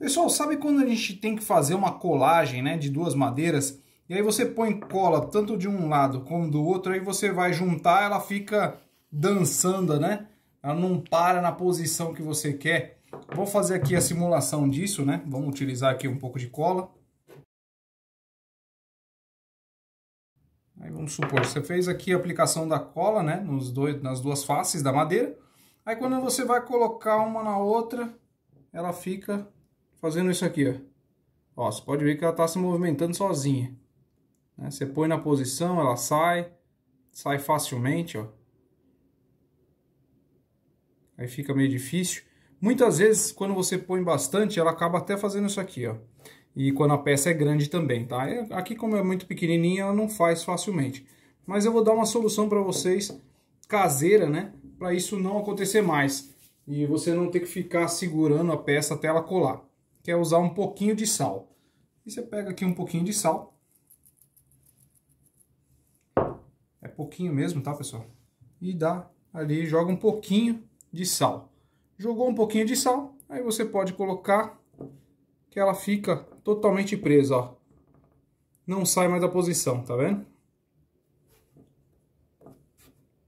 Pessoal, sabe quando a gente tem que fazer uma colagem né, de duas madeiras? E aí você põe cola tanto de um lado como do outro, aí você vai juntar, ela fica dançando, né? Ela não para na posição que você quer. Vou fazer aqui a simulação disso, né? Vamos utilizar aqui um pouco de cola. Aí vamos supor, você fez aqui a aplicação da cola, né? Nos dois, nas duas faces da madeira. Aí quando você vai colocar uma na outra, ela fica fazendo isso aqui, ó. Ó, você pode ver que ela está se movimentando sozinha. Né? Você põe na posição, ela sai, sai facilmente, ó. Aí fica meio difícil. Muitas vezes, quando você põe bastante, ela acaba até fazendo isso aqui, ó. E quando a peça é grande também, tá? É, aqui, como é muito pequenininha, ela não faz facilmente. Mas eu vou dar uma solução para vocês, caseira, né? Para isso não acontecer mais. E você não ter que ficar segurando a peça até ela colar quer é usar um pouquinho de sal. E você pega aqui um pouquinho de sal. É pouquinho mesmo, tá, pessoal? E dá ali, joga um pouquinho de sal. Jogou um pouquinho de sal, aí você pode colocar que ela fica totalmente presa, ó. Não sai mais da posição, tá vendo?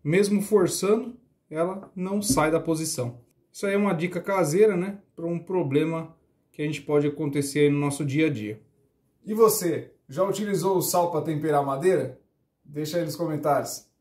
Mesmo forçando, ela não sai da posição. Isso aí é uma dica caseira, né? Para um problema que a gente pode acontecer no nosso dia a dia. E você, já utilizou o sal para temperar madeira? Deixa aí nos comentários.